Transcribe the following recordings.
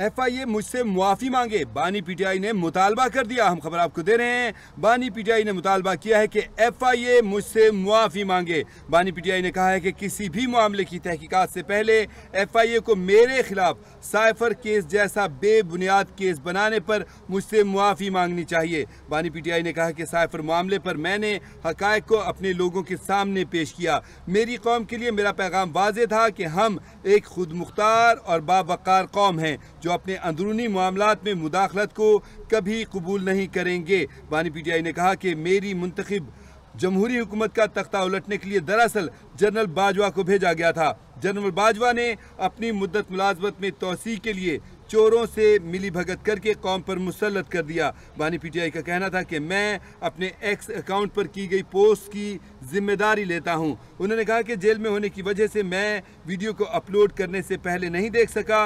FIA मुझसे मुआफ़ी मांगे बानी पीटीआई ने मुतालबा कर दिया हम खबर आपको दे रहे हैं बानी पीटीआई ने मुतालबा किया है कि एफआईए मुझसे मुआफ़ी मांगे बानी पीटीआई ने कहा है कि किसी भी मामले की तहकीकात से पहले एफआईए को मेरे खिलाफ साइफर केस जैसा बेबुनियाद केस बनाने पर मुझसे मुआफ़ी मांगनी चाहिए बानी आई ने कहा कि साइफर मामले पर मैंने हकायक को अपने लोगों के सामने पेश किया मेरी कौम के लिए मेरा पैगाम वाज था कि हम एक खुद मुख्तार और बावकार कौम हैं जो अपने अंदरूनी मामला में मुदाखलत को कभी कबूल नहीं करेंगे बानी पीटीआई ने कहा कि मेरी मुंतखब जमहूरी हुकूमत का तख्ता उलटने के लिए दरअसल जनरल बाजवा को भेजा गया था जनरल बाजवा ने अपनी मुद्दत मुलाजमत में तोसी के लिए चोरों से मिली भगत करके कौम पर मुसलत कर दिया बानी पीटीआई का कहना था कि मैं अपने एक्स अकाउंट पर की गई पोस्ट की जिम्मेदारी लेता हूं उन्होंने कहा कि जेल में होने की वजह से मैं वीडियो को अपलोड करने से पहले नहीं देख सका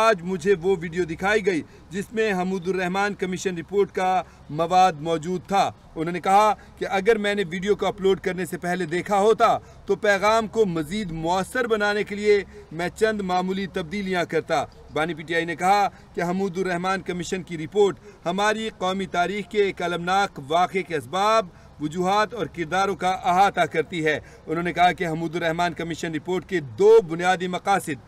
आज मुझे वो वीडियो दिखाई गई जिसमें हमूदुररहमान कमीशन रिपोर्ट का मवाद मौजूद था उन्होंने कहा कि अगर मैंने वीडियो को अपलोड करने से पहले देखा होता तो पैगाम को मज़ीद मौसर बनाने के लिए मैं चंद मामूली तब्दीलियाँ करता बानी पीटीआई ने कहा कहा कि हमूदुररहमान कमीशन की रिपोर्ट हमारी कौमी तारीख के एक अलमनाक वाक़े के इसबाब वजूहत और किरदारों का अहाता करती है उन्होंने कहा कि हमूदुररहमान कमीशन रिपोर्ट के दो बुनियादी मकासद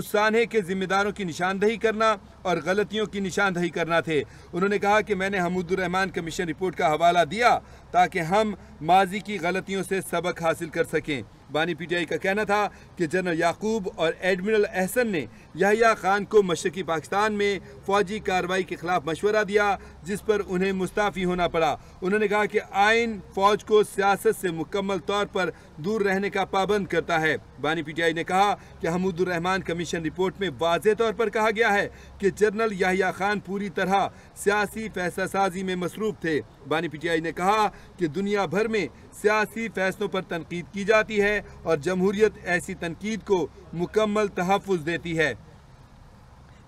उस सानहे के ज़िम्मेदारों की निशानदही करना और गलतियों की निशानदही करना थे उन्होंने कहा कि मैंने हमूदुररहमान कमीशन रिपोर्ट का हवाला दिया ताकि हम माजी की गलतियों से सबक हासिल कर सकें बानी पीटीआई का कहना था कि जनरल याकूब और एडमिरल अहसन ने याहिया खान को मशरकी पाकिस्तान में फौजी कार्रवाई के खिलाफ मशवरा दिया जिस पर उन्हें मुस्ताफ़ी होना पड़ा उन्होंने कहा कि आइन फौज को सियासत से मुकम्मल तौर पर दूर रहने का पाबंद करता है बानी पीटीआई ने कहा कि हमूदुररहमान कमीशन रिपोर्ट में वाज तौर पर कहा गया है कि जनरल याहिया खान पूरी तरह सियासी फैसला साजी में मसरूफ थे बानी पीटीआई ने कहा कि दुनिया भर में सियासी फैसलों पर तनकीद की जाती है और जमहूरियत ऐसी तनकीद को मुकम्मल तहफ़ देती है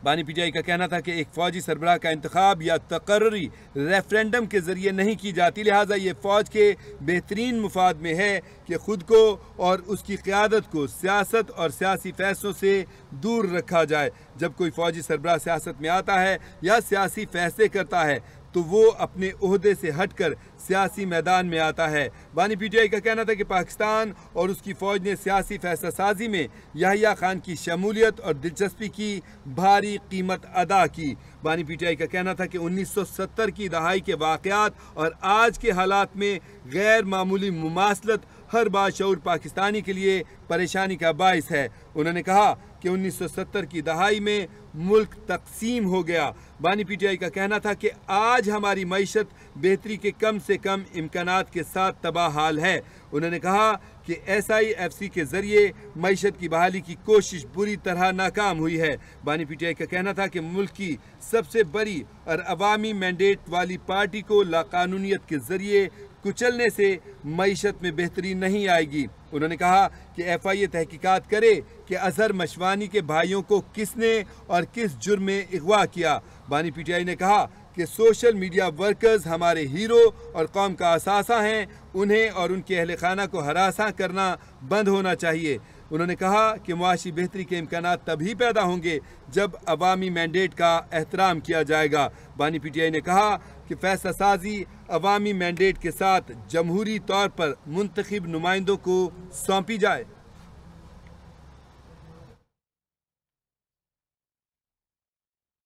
बानी पीटीआई का कहना था कि एक फौजी सरबराह का इंतखब या तकर्री रेफरेंडम के ज़रिए नहीं की जाती लिहाजा ये फ़ौज के बेहतरीन मुफाद में है कि ख़ुद को और उसकी क़्यादत को सियासत और सियासी फ़ैसलों से दूर रखा जाए जब कोई फ़ौजी सरबराह सियासत में आता है या सियासी फ़ैसले करता है तो वो अपने अहदे से हटकर सियासी मैदान में आता है बानी पीटीआई का कहना था कि पाकिस्तान और उसकी फ़ौज ने सियासी फैसला साजी में याहिया खान की शमूलियत और दिलचस्पी की भारी कीमत अदा की बानी पीटीआई का कहना था कि 1970 की दहाई के वाक़ात और आज के हालात में गैर मामूली मुमासलत हर बाशूर पाकिस्तानी के लिए परेशानी का बायस है उन्होंने कहा कि 1970 की दहाई में मुल्क तकसीम हो गया बानी पीटीआई का कहना था कि आज हमारी मीशत बेहतरी के कम से कम इम्कान के साथ तबाह हाल है उन्होंने कहा कि एस आई एफ सी के ज़रिए मीशत की बहाली की कोशिश बुरी तरह नाकाम हुई है बानी पीटीआई का कहना था कि मुल्क की सबसे बड़ी और अवामी मैंडेट वाली पार्टी को लाकानूनीत के ज़रिए कुचलने से मीशत में बेहतरी नहीं आएगी उन्होंने कहा कि एफ आई ए तहकीकत करे कि अजहर मशवानी के भाइयों को किसने और किस जुर्म में अगवा किया बानी पी टी आई ने कहा कि सोशल मीडिया वर्कर्स हमारे हीरो और कौम का असासा हैं उन्हें और उनके अहल खाना को हरासा करना बंद होना चाहिए उन्होंने कहा कि मुआशी बेहतरी के इम्कान तभी पैदा होंगे जब अवामी मैंडेट का एहतराम किया जाएगा बानी पी टी आई ने कहा कि फैसला साजी अवामी मैंडेट के साथ जमहूरी तौर पर मुंतब नुमाइंदों को सौंपी जाए